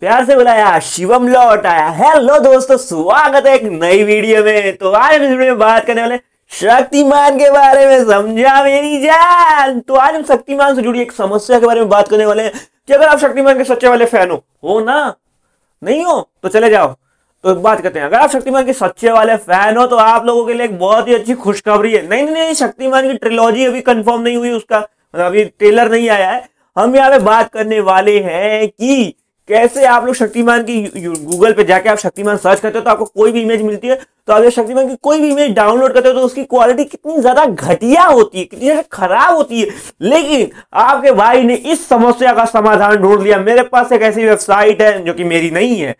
प्यार से बुलाया शिवम लौट आया हेलो दोस्तों स्वागत है एक नई वीडियो में तो आज हम इस वीडियो में बात करने वाले शक्तिमान के बारे में समझा मेरी जान तो आज हम शक्तिमान से जुड़ी एक समस्या के बारे में बात करने वाले हैं कि अगर आप शक्तिमान के सच्चे वाले फैन हो हो ना नहीं हो तो चले जाओ तो बात करते हैं अगर आप शक्तिमान के सच्चे वाले फैन हो तो आप लोगों के लिए एक बहुत ही अच्छी खुशखबरी है नहीं नहीं नहीं शक्तिमान की ट्रिलॉजी अभी कंफर्म नहीं हुई उसका मतलब अभी ट्रेलर नहीं आया है हम यहाँ पे बात करने वाले हैं कि कैसे आप लोग शक्तिमान की गूगल पे जाके आप शक्तिमान सर्च करते हो तो आपको कोई भी इमेज मिलती है तो आप शक्तिमान की कोई भी इमेज डाउनलोड करते हो तो उसकी क्वालिटी कितनी ज्यादा घटिया होती है कितनी ज्यादा खराब होती है लेकिन आपके भाई ने इस समस्या का समाधान ढूंढ लिया मेरे पास एक ऐसी वेबसाइट है जो कि मेरी नहीं है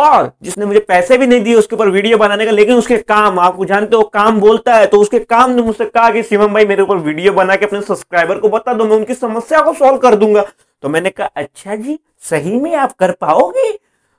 और जिसने मुझे पैसे भी नहीं दिए उसके ऊपर वीडियो बनाने का लेकिन उसके काम आपको जानते हो काम बोलता है तो उसके काम ने मुझसे कहा कि शिवम भाई मेरे ऊपर वीडियो बना के अपने सब्सक्राइबर को बता दो मैं उनकी समस्या को सॉल्व कर दूंगा तो मैंने कहा अच्छा जी सही में आप कर पाओगे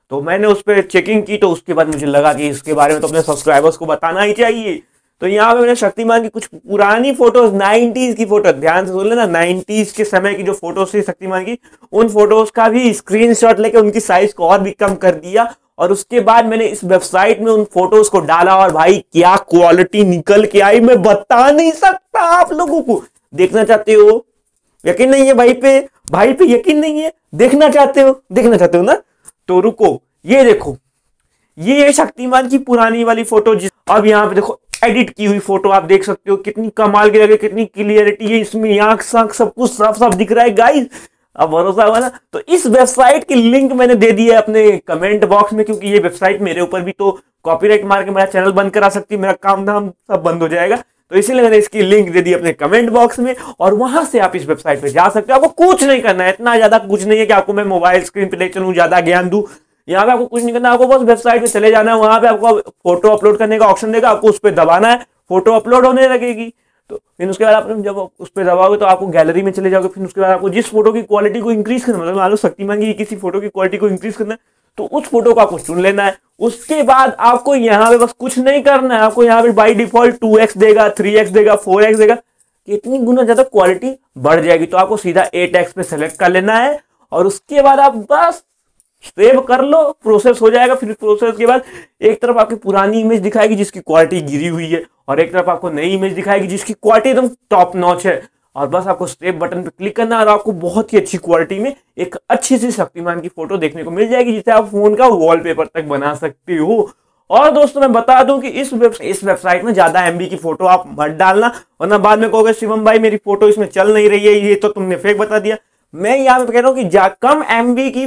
तो मैंने उस पर चेकिंग की तो उसके बाद मुझे लगा कि इसके बारे में तो अपने सब्सक्राइबर्स को बताना ही चाहिए तो यहाँ पे मैंने शक्तिमान की कुछ पुरानी फोटोज नाइनटीज की फोटो ध्यान से सुन लेना नाइनटीज के समय की जो फोटोज थी शक्तिमान की उन फोटोज का भी स्क्रीनशॉट लेके उनकी साइज को और भी कम कर दिया और उसके बाद मैंने इस वेबसाइट में उन फोटोज को डाला और भाई क्या क्वालिटी निकल के आई मैं बता नहीं सकता आप लोगों को देखना चाहते हो यकीन नहीं है भाई पे भाई पे यकीन नहीं है देखना चाहते हो देखना चाहते हो ना तो रुको ये देखो ये है शक्तिमान की पुरानी वाली फोटो जिस अब यहाँ पे देखो एडिट की हुई फोटो आप देख सकते हो कितनी कमाल की लगे कितनी क्लियरिटी है इसमें आंख सांख सब कुछ साफ साफ दिख रहा है गाइस अब भरोसा हुआ ना तो इस वेबसाइट की लिंक मैंने दे दी है अपने कमेंट बॉक्स में क्योंकि ये वेबसाइट मेरे ऊपर भी तो कॉपीराइट मार के मेरा चैनल बंद करा सकती है मेरा काम धाम सब बंद हो जाएगा तो इसीलिए मैंने इसकी लिंक दे दी अपने कमेंट बॉक्स में और वहां से आप इस वेबसाइट पर जा सकते हो आपको कुछ नहीं करना है इतना ज्यादा कुछ नहीं है कि आपको मैं मोबाइल स्क्रीन पर ले चलूँ ज्यादा ज्ञान दू यहाँ पे आपको कुछ नहीं करना आपको बस वेबसाइट पे चले जाना है वहां पे आपको फोटो अपलोड करने का ऑप्शन देगा आपको उस पर दबाना है फोटो अपलोड होने लगेगी तो फिर उसके बाद आप जब उस पर दबाओगे तो आपको गैलरी में चले जाओगे फिर उसके बाद आपको जिस फोटो की क्वालिटी को इंक्रीज करना मतलब मान लो शक्ति मांगी किसी फोटो की क्वालिटी को इंक्रीज करना है तो उस फोटो को आपको चुन लेना है उसके बाद आपको यहाँ पे बस कुछ नहीं करना है आपको यहाँ पे बाई डिफॉल्ट टू एक्स देगा थ्री एक्स देगा फोर एक्स देगा कितनी गुना ज्यादा क्वालिटी बढ़ जाएगी तो आपको सीधा एट एक्स पे सेलेक्ट कर लेना है और उसके बाद आप बस सेव कर लो प्रोसेस हो जाएगा फिर प्रोसेस के बाद एक तरफ आपकी पुरानी इमेज दिखाएगी जिसकी क्वालिटी गिरी हुई है और एक तरफ आपको नई इमेज दिखाएगी जिसकी क्वालिटी एकदम टॉप नॉच है और बस आपको स्टेप बटन पर क्लिक करना और आपको बहुत ही अच्छी क्वालिटी में एक अच्छी सी शक्तिमान की फोटो देखने को मिल जाएगी जिसे आप फोन का वॉलपेपर तक बना सकते हो और दोस्तों मैं बता दूं कि इस वेब इस वेबसाइट में ज्यादा एमबी की फोटो आप मत डालना वरना बाद में कहोगे शिवम भाई मेरी फोटो इसमें चल नहीं रही है ये तो तुमने फेक बता दिया मैं यहाँ पे कह रहा हूँ कि कम एमबी की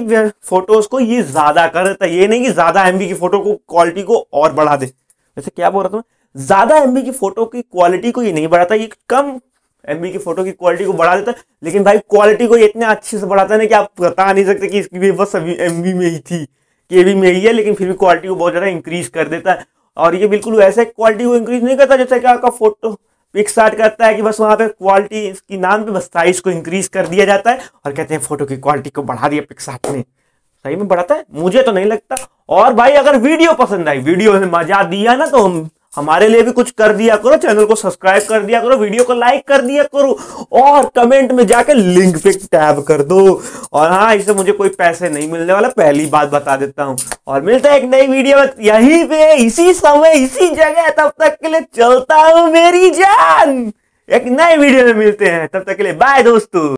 फोटोज को ये ज्यादा कर देता ये नहीं कि ज्यादा एमबी की फोटो को क्वालिटी को और बढ़ा दे वैसे क्या बोल रहा था मैं ज्यादा एमबी की फोटो की क्वालिटी को ये नहीं बढ़ाता ये कम एमबी की फोटो की क्वालिटी को बढ़ा देता है लेकिन भाई क्वालिटी को ये इतने अच्छे से बढ़ाता है ना कि आप बता नहीं सकते कि इसकी भी बस अभी एम में ही थी के भी में ही है लेकिन फिर भी क्वालिटी को बहुत ज़्यादा इंक्रीज कर देता है और ये बिल्कुल वैसे क्वालिटी को इंक्रीज नहीं करता जैसे कि आपका फोटो पिक स्टार्ट करता है कि बस वहाँ पे क्वालिटी इसकी नाम पे बस साइज को इंक्रीज कर दिया जाता है और कहते हैं फोटो की क्वालिटी को बढ़ा दिया पिक स्टार्ट ने सही में बढ़ाता है मुझे तो नहीं लगता और भाई अगर वीडियो पसंद आई वीडियो में मजा दिया ना तो हम हमारे लिए भी कुछ कर दिया करो चैनल को सब्सक्राइब कर दिया करो वीडियो को लाइक कर दिया करो और कमेंट में जाके लिंक पे टैब कर दो और हाँ इससे मुझे कोई पैसे नहीं मिलने वाला पहली बात बता देता हूँ और मिलता है एक नई वीडियो में यहीं पे इसी समय इसी जगह तब तक के लिए चलता हूँ मेरी जान एक नए वीडियो में मिलते हैं तब तक के लिए बाय दोस्तों